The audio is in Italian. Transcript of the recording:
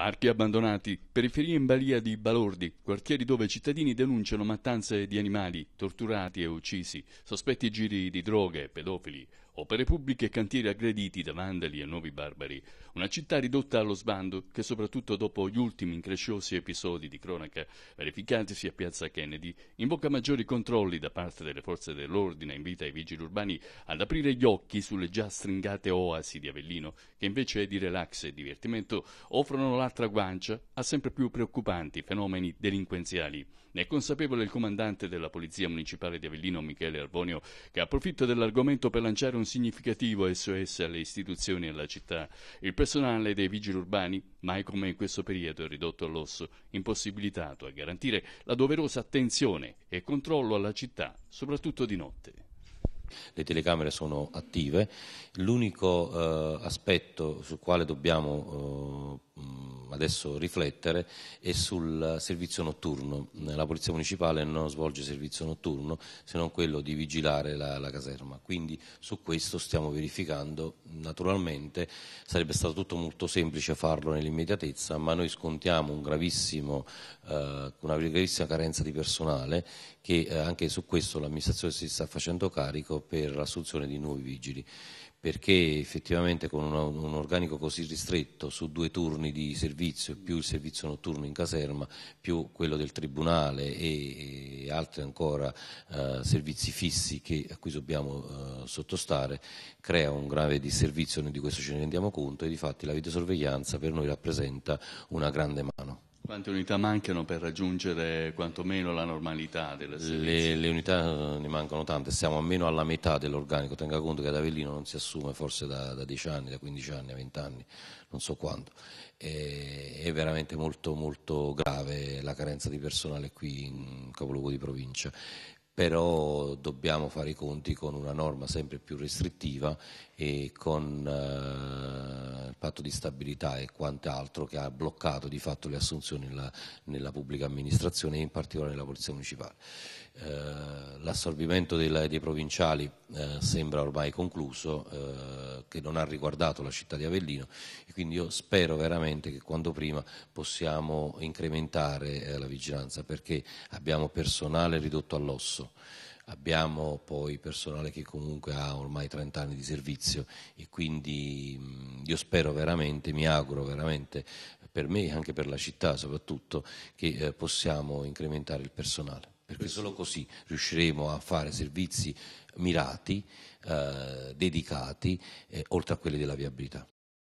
Parchi abbandonati, periferie in balia di balordi, quartieri dove cittadini denunciano mattanze di animali, torturati e uccisi, sospetti giri di droghe, pedofili, Opere pubbliche e cantieri aggrediti da vandali e nuovi barbari, una città ridotta allo sbando che soprattutto dopo gli ultimi incresciosi episodi di cronaca verificatisi a Piazza Kennedy, invoca maggiori controlli da parte delle forze dell'ordine e invita i vigili urbani ad aprire gli occhi sulle già stringate oasi di Avellino che invece di relax e divertimento offrono l'altra guancia a sempre più preoccupanti fenomeni delinquenziali. Ne è consapevole il comandante della Polizia Municipale di Avellino Michele Arbonio che approfitta dell'argomento per lanciare un significativo SOS alle istituzioni e alla città. Il personale dei vigili urbani, mai come in questo periodo è ridotto all'osso, impossibilitato a garantire la doverosa attenzione e controllo alla città, soprattutto di notte. Le telecamere sono attive, l'unico eh, aspetto sul quale dobbiamo eh, Mm, adesso riflettere è sul servizio notturno. La Polizia Municipale non svolge servizio notturno se non quello di vigilare la, la caserma, quindi su questo stiamo verificando. Naturalmente sarebbe stato tutto molto semplice farlo nell'immediatezza, ma noi scontiamo un eh, una gravissima carenza di personale che eh, anche su questo l'amministrazione si sta facendo carico per l'assunzione di nuovi vigili perché effettivamente con un organico così ristretto su due turni funzioni di servizio, più il servizio notturno in caserma, più quello del tribunale e, e altri ancora eh, servizi fissi che, a cui dobbiamo eh, sottostare, crea un grave disservizio, noi di questo ce ne rendiamo conto e di fatti la videosorveglianza per noi rappresenta una grande mano. Quante unità mancano per raggiungere quantomeno la normalità della le, le unità eh, ne mancano tante, siamo almeno alla metà dell'organico, tenga conto che ad Avellino non si assume forse da, da 10 anni, da 15 anni, da 20 anni, non so quanto. E, è veramente molto, molto grave la carenza di personale qui in capoluogo di provincia però dobbiamo fare i conti con una norma sempre più restrittiva e con eh, il patto di stabilità e quant'altro che ha bloccato di fatto le assunzioni nella, nella pubblica amministrazione e in particolare nella Polizia Municipale. Eh, l'assorbimento dei, provinciali eh, sembra ormai concluso eh, che non ha riguardato la città di Avellino e quindi io spero veramente che quanto prima possiamo incrementare eh, la vigilanza perché abbiamo personale ridotto all'osso. Abbiamo poi personale che comunque ha ormai 30 anni di servizio e quindi io spero veramente, mi auguro veramente per me e anche per la città soprattutto che eh, possiamo incrementare il personale perché solo così riusciremo a fare servizi mirati, eh, dedicati, eh, oltre a quelli della viabilità.